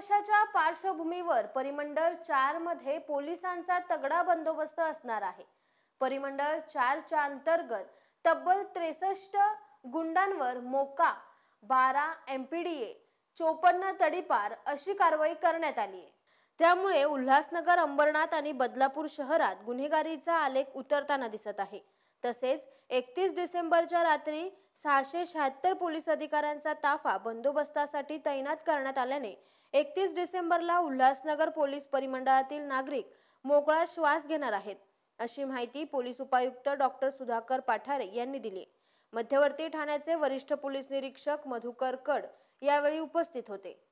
नववर्षाच्या पार्श्वभूमीवर परिमंडळ चार मध्ये पोलिसांचा तगडा बंदोबस्त असणार आहे परिमंडळ चारच्या अंतर्गत तब्बल त्रेसष्ट गुंडांवर मोका बारा एमपीडीए चोपन्न तडीपार अशी कारवाई करण्यात आली आहे त्यामुळे उल्हासनगर अंबरनाथ आणि बदलापूर शहरात गुन्हेगारीचा आलेख उतरताना दिसत आहे तसेच एकतीस डिसेंबरच्या रात्री सहाशे शहात्तर पोलीस अधिकाऱ्यांचा ताफा बंदोबस्तासाठी तैनात करण्यात आल्याने एकतीस डिसेंबरला उल्हासनगर पोलीस परिमंडळातील नागरिक मोकळा श्वास घेणार आहेत अशी माहिती पोलीस उपायुक्त डॉक्टर सुधाकर पाठारे यांनी दिली मध्यवर्ती ठाण्याचे वरिष्ठ पोलीस निरीक्षक मधुकर कड यावेळी उपस्थित होते